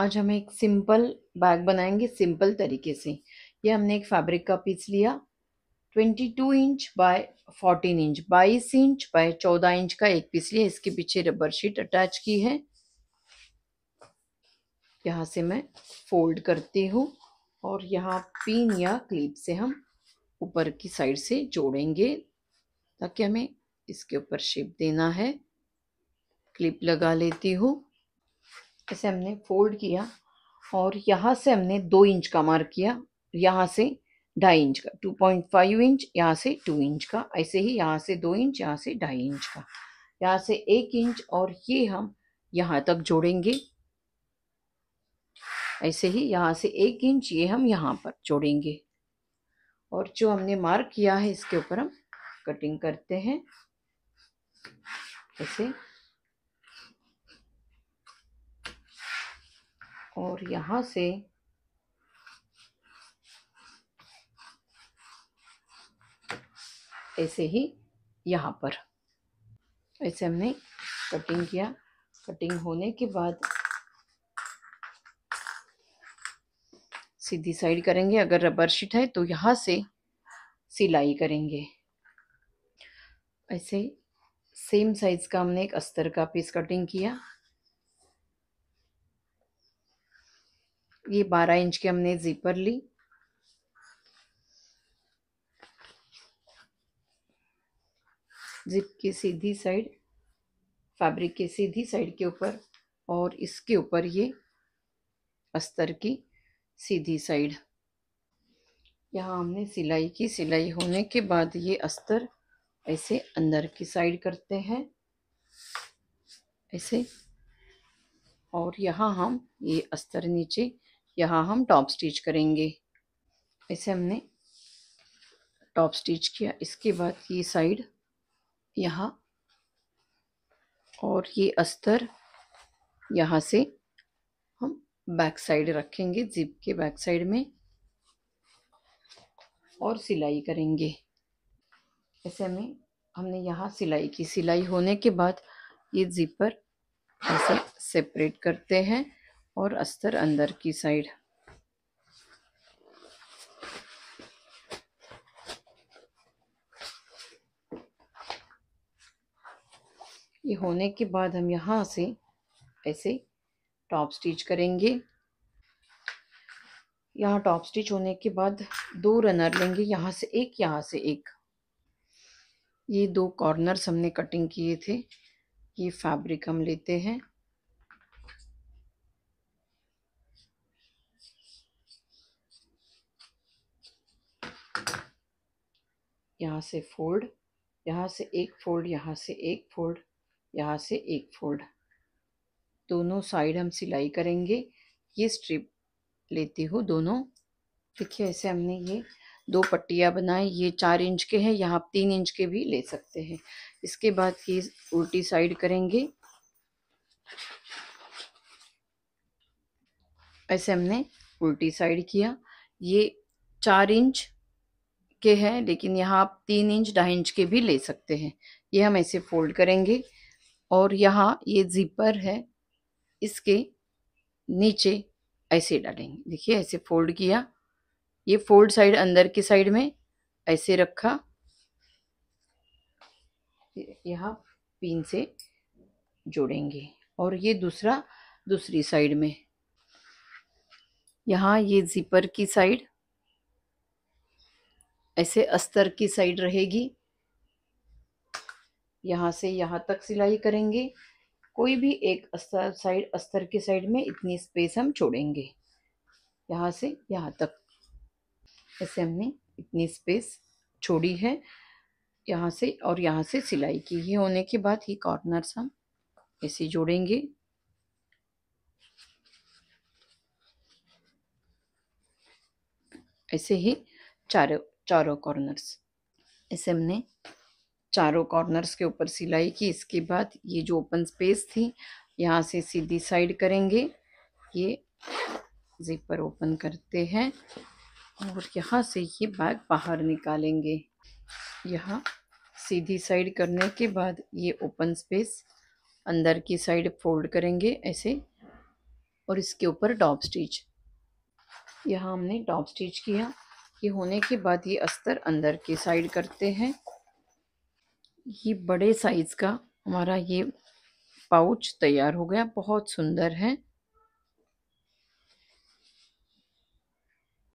आज हम एक सिंपल बैग बनाएंगे सिंपल तरीके से ये हमने एक फैब्रिक का पीस लिया 22 inch by 14 inch 22 inch by 14 inch का एक पीस लिया इसके पीछे रबर शीट अटैच की है यहाँ से मैं फोल्ड करती हूँ और यहाँ पिन या क्लिप से हम ऊपर की साइड से जोड़ेंगे ताकि हमें इसके ऊपर शेप देना है क्लिप लगा लेती हूँ इसे हमने फोल्ड किया और यहाँ से हमने दो इंच का मार्क किया यहाँ से ढाई इंच का टू पॉइंट फाइव इंच यहाँ से टू इंच का ऐसे ही यहाँ से दो इंच यहाँ से ढाई इंच का यहाँ से एक इंच और ये हम यहाँ तक जोड़ेंगे ऐसे ही यहाँ से एक इंच ये हम यहाँ पर जोड़ेंगे और जो हमने मार्क किया है इसके ऊपर हम कटिंग करते हैं ऐसे और यहाँ से ऐसे ही यहाँ पर ऐसे हमने कटिंग किया कटिंग होने के बाद सीधी साइड करेंगे अगर रबर शीट है तो यहाँ से सिलाई करेंगे ऐसे सेम साइज़ का हमने एक अस्तर का पीस कटिंग किया ये बारह इंच की हमने ज़ीपर ली जिप की सीधी साइड फैब्रिक की सीधी साइड के ऊपर और इसके ऊपर ये अस्तर की सीधी साइड यहाँ हमने सिलाई की सिलाई होने के बाद ये अस्तर ऐसे अंदर की साइड करते हैं ऐसे और यहाँ हम ये अस्तर नीचे यहाँ हम टॉप स्टिच करेंगे ऐसे हमने टॉप स्टिच किया इसके बाद ये साइड यहाँ और ये अस्तर यहाँ से हम बैक साइड रखेंगे जिप के बैक साइड में और सिलाई करेंगे ऐसे में हमने यहाँ सिलाई की सिलाई होने के बाद ये जिपर ऐसे सेपरेट करते हैं और अस्तर अंदर की साइड ये होने के बाद हम यहाँ से ऐसे टॉप स्टिच करेंगे यहाँ टॉप स्टिच होने के बाद दो रनर लेंगे यहाँ से एक यहाँ से एक ये दो कॉर्नर्स हमने कटिंग किए थे ये फैब्रिक हम लेते हैं यहाँ से फोल्ड यहाँ से एक फोल्ड यहाँ से एक फोल्ड यहाँ से एक फोल्ड दोनों साइड हम सिलाई करेंगे ये स्ट्रिप लेती हूँ दोनों देखिए ऐसे हमने ये दो पट्टियाँ बनाए ये चार इंच के हैं यहाँ आप तीन इंच के भी ले सकते हैं इसके बाद ये उल्टी साइड करेंगे ऐसे हमने उल्टी साइड किया ये चार इंच के हैं लेकिन यहाँ आप तीन इंच ढाई इंच के भी ले सकते हैं ये हम ऐसे फोल्ड करेंगे और यहाँ ये जिपर है इसके नीचे ऐसे डालेंगे देखिए ऐसे फोल्ड किया ये फोल्ड साइड अंदर की साइड में ऐसे रखा यहाँ पिन से जोड़ेंगे और ये दूसरा दूसरी साइड में यहाँ ये जिपर की साइड ऐसे अस्तर की साइड रहेगी यहाँ से यहाँ तक सिलाई करेंगे कोई भी एक अस्तर साइड अस्तर की साइड में इतनी स्पेस हम छोड़ेंगे यहाँ से यहाँ तक ऐसे हमने इतनी स्पेस छोड़ी है यहाँ से और यहाँ से सिलाई की ये होने के बाद ही कॉर्नर्स हम ऐसे जोड़ेंगे ऐसे ही चारों चारों कॉर्नर्स ऐसे हमने चारों कॉर्नर्स के ऊपर सिलाई की इसके बाद ये जो ओपन स्पेस थी यहाँ से सीधी साइड करेंगे ये जिपर ओपन करते हैं और यहाँ से ये बैग बाहर निकालेंगे यहाँ सीधी साइड करने के बाद ये ओपन स्पेस अंदर की साइड फोल्ड करेंगे ऐसे और इसके ऊपर डॉप स्टिच यहाँ हमने डॉप स्टिच किया ये होने के बाद ये अस्तर अंदर की साइड करते हैं ये बड़े साइज़ का हमारा ये पाउच तैयार हो गया बहुत सुंदर है